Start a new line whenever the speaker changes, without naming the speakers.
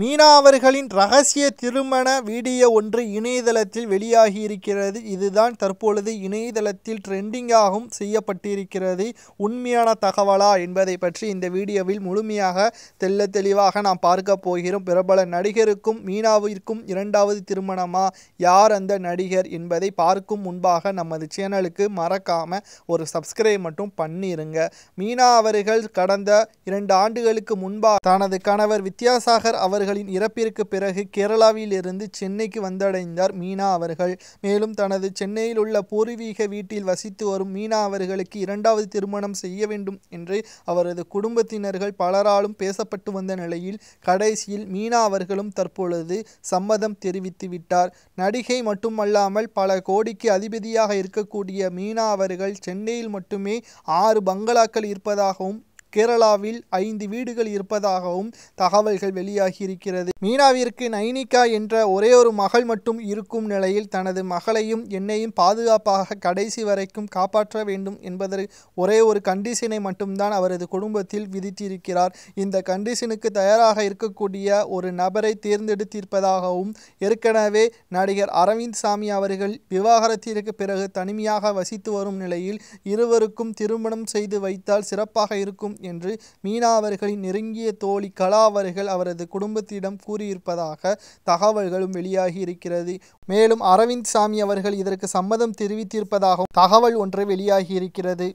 மீனா அவர்களின் ரகசிய திருமண வீடியோ ஒன்று இணையதளத்தில் வெளியாகி இருக்கிறது இதுதான் தற்பொழுது இணையதளத்தில் ட்ரெண்டிங்காகவும் செய்யப்பட்டிருக்கிறது உண்மையான தகவலா என்பதை பற்றி இந்த வீடியோவில் முழுமையாக தெல்ல தெளிவாக நாம் பார்க்க போகிறோம் பிரபல நடிகருக்கும் மீனாவிற்கும் இரண்டாவது திருமணமா யார் அந்த நடிகர் என்பதை பார்க்கும் முன்பாக நமது சேனலுக்கு மறக்காம ஒரு சப்ஸ்கிரைப் மட்டும் பண்ணிருங்க மீனா அவர்கள் கடந்த இரண்டு ஆண்டுகளுக்கு முன்பாக தனது கணவர் வித்யாசாகர் அவர்கள் அவர்களின் இறப்பிற்கு பிறகு கேரளாவில் இருந்து சென்னைக்கு வந்தடைந்தார் மீனா அவர்கள் மேலும் தனது சென்னையில் உள்ள பூர்வீக வீட்டில் வசித்து வரும் மீனா அவர்களுக்கு இரண்டாவது திருமணம் செய்ய வேண்டும் என்று அவரது குடும்பத்தினர்கள் பலராலும் பேசப்பட்டு வந்த நிலையில் கடைசியில் மீனா அவர்களும் தற்பொழுது சம்மதம் தெரிவித்து விட்டார் நடிகை மட்டுமல்லாமல் பல கோடிக்கு அதிபதியாக இருக்கக்கூடிய மீனா அவர்கள் சென்னையில் மட்டுமே ஆறு பங்களாக்கள் இருப்பதாகவும் கேரளாவில் ஐந்து வீடுகள் இருப்பதாகவும் தகவல்கள் வெளியாகி இருக்கிறது மீனாவிற்கு நைனிகா என்ற ஒரே ஒரு மகள் மட்டும் இருக்கும் நிலையில் தனது மகளையும் என்னையும் பாதுகாப்பாக கடைசி வரைக்கும் காப்பாற்ற வேண்டும் என்பதற்கு ஒரே ஒரு கண்டிஷனை மட்டும்தான் அவரது குடும்பத்தில் விதித்திருக்கிறார் இந்த கண்டிஷனுக்கு தயாராக இருக்கக்கூடிய ஒரு நபரை தேர்ந்தெடுத்திருப்பதாகவும் ஏற்கனவே நடிகர் அரவிந்த் சாமி அவர்கள் விவாகரத்திற்கு பிறகு தனிமையாக வசித்து வரும் நிலையில் இருவருக்கும் திருமணம் செய்து வைத்தால் சிறப்பாக இருக்கும் என்று மீனாவர்களின் நெருங்கிய தோழி கலாவர்கள் அவரது குடும்பத்திடம் கூறியிருப்பதாக தகவல்களும் வெளியாகி இருக்கிறது மேலும் அரவிந்த் சாமி அவர்கள் இதற்கு சம்மதம் தெரிவித்திருப்பதாகவும் தகவல் ஒன்று வெளியாகி இருக்கிறது